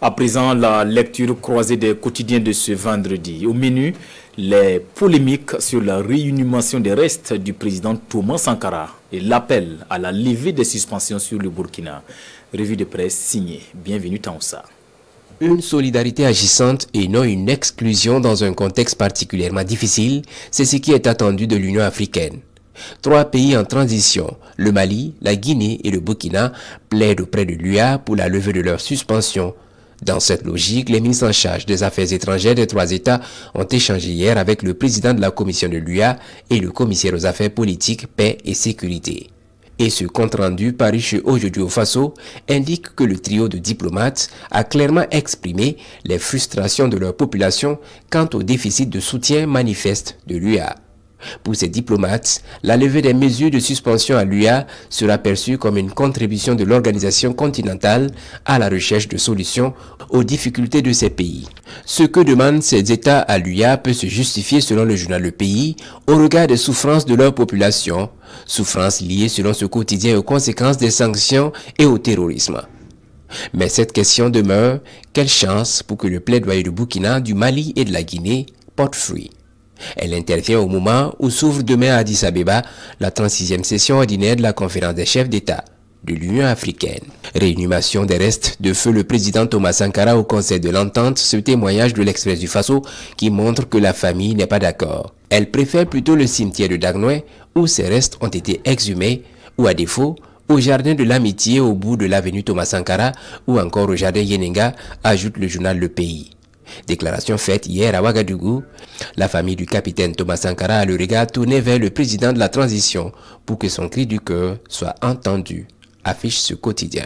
À présent, la lecture croisée des quotidiens de ce vendredi. Au menu, les polémiques sur la réunion des restes du président Thomas Sankara et l'appel à la levée des suspensions sur le Burkina. Revue de presse signée. Bienvenue Tansa. Une solidarité agissante et non une exclusion dans un contexte particulièrement difficile, c'est ce qui est attendu de l'Union africaine. Trois pays en transition, le Mali, la Guinée et le Burkina, plaident auprès de l'UA pour la levée de leur suspension dans cette logique, les ministres en charge des Affaires étrangères des trois États ont échangé hier avec le président de la commission de l'UA et le commissaire aux affaires politiques, paix et sécurité. Et ce compte-rendu paru chez aujourd'hui au Faso indique que le trio de diplomates a clairement exprimé les frustrations de leur population quant au déficit de soutien manifeste de l'UA. Pour ces diplomates, la levée des mesures de suspension à l'UA sera perçue comme une contribution de l'organisation continentale à la recherche de solutions aux difficultés de ces pays. Ce que demandent ces États à l'UA peut se justifier selon le journal Le Pays au regard des souffrances de leur population, souffrances liées selon ce quotidien aux conséquences des sanctions et au terrorisme. Mais cette question demeure, quelle chance pour que le plaidoyer de Burkina, du Mali et de la Guinée porte fruit. Elle intervient au moment où s'ouvre demain à Addis Abeba la 36e session ordinaire de la conférence des chefs d'État de l'Union africaine. Réanimation des restes de feu, le président Thomas Sankara au Conseil de l'Entente, ce témoignage de l'express du Faso qui montre que la famille n'est pas d'accord. Elle préfère plutôt le cimetière de Dagnouet où ses restes ont été exhumés ou à défaut au jardin de l'amitié au bout de l'avenue Thomas Sankara ou encore au jardin Yeninga, ajoute le journal Le Pays. Déclaration faite hier à Ouagadougou, la famille du capitaine Thomas Sankara a le regard tourné vers le président de la transition pour que son cri du cœur soit entendu, affiche ce quotidien.